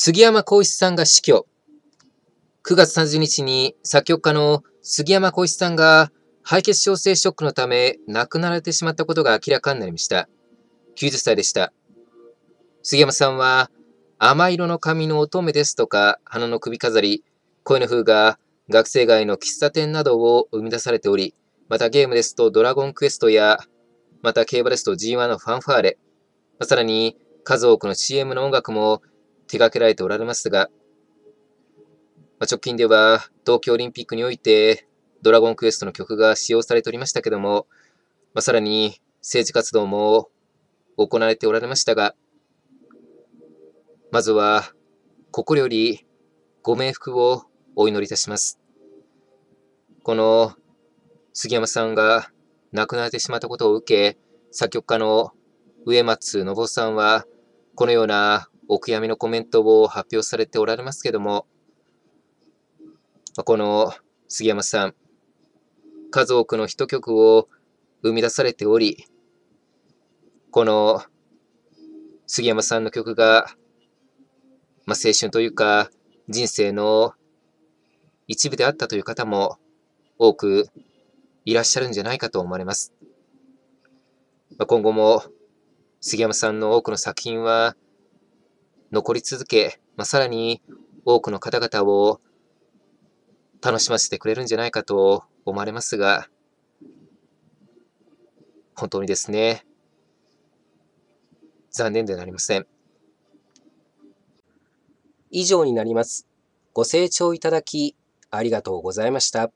杉山浩一さんが死去。9月30日に作曲家の杉山浩一さんが敗血症性ショックのため亡くなられてしまったことが明らかになりました。90歳でした。杉山さんは、甘色の髪の乙女ですとか、花の首飾り、声の風が学生街の喫茶店などを生み出されており、またゲームですとドラゴンクエストや、また競馬ですと G1 のファンファーレ、さらに数多くの CM の音楽も手掛けられておられますが、まあ、直近では東京オリンピックにおいてドラゴンクエストの曲が使用されておりましたけども、まあ、さらに政治活動も行われておられましたが、まずは心よりご冥福をお祈りいたします。この杉山さんが亡くなってしまったことを受け、作曲家の植松信夫さんは、このようなお悔やみのコメントを発表されておられますけども、この杉山さん、数多くのヒット曲を生み出されており、この杉山さんの曲が、まあ、青春というか人生の一部であったという方も多くいらっしゃるんじゃないかと思われます。まあ、今後も杉山さんの多くの作品は残り続け、まあ、さらに多くの方々を楽しませてくれるんじゃないかと思われますが、本当にですね、残念でなりません。以上になります。ご清聴いただき、ありがとうございました。